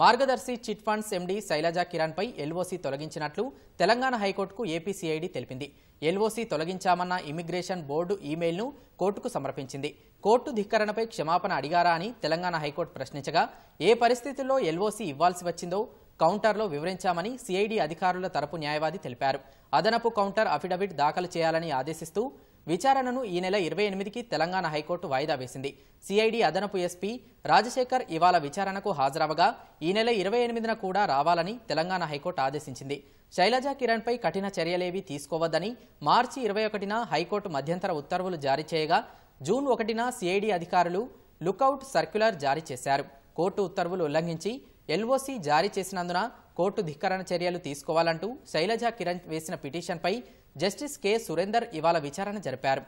మార్గదర్శి chit funds MD Shailaja Kiran పై LOC తొలగించినట్లు తెలంగాణ హైకోర్టుకు ఏపీసీఐడి తెలిపింది ఎల్ఓసీ తొలగించామన్న ఇమిగ్రేషన్ బోర్డు ఈమెయిల్ను కోర్టుకు సమర్పించింది కోర్టు ధిక్కరణపై క్షమాపణ అడిగారా అని తెలంగాణ హైకోర్టు ప్రశ్నించగా ఏ పరిస్థితుల్లో ఎల్ఓసీ ఇవ్వాల్సి వచ్చిందో కౌంటర్లో వివరించామని సిఐడి అధికారుల తరపు న్యాయవాది తెలిపారు అదనపు కౌంటర్ అఫిడవిట్ దాఖలు చేయాలని ఆదేశిస్తూ విచారణను ఈ నెల ఇరవై ఎనిమిదికి తెలంగాణ హైకోర్టు వాయిదా వేసింది సిఐడి అదనపు ఎస్పీ రాజశేఖర్ ఇవాళ విచారణకు హాజరవగా ఈ నెల ఇరవై ఎనిమిదిన కూడా రావాలని తెలంగాణ హైకోర్టు ఆదేశించింది శైలజ కిరణ్పై కఠిన చర్యలేవీ తీసుకోవద్దని మార్చి ఇరవై ఒకటిన హైకోర్టు మధ్యంతర ఉత్తర్వులు జారీ చేయగా జూన్ ఒకటిన సిఐడి అధికారులు లుకౌట్ సర్క్యులర్ జారీ చేశారు కోర్టు ఉత్తర్వులు ఉల్లంఘించి ఎల్ఓసి జారీ చేసినందున కోర్టు ధిక్కరణ చర్యలు తీసుకోవాలంటూ శైలజ కిరణ్ వేసిన పిటిషన్పై జస్టిస్ కె సురేందర్ ఇవాళ విచారణ జరిపారు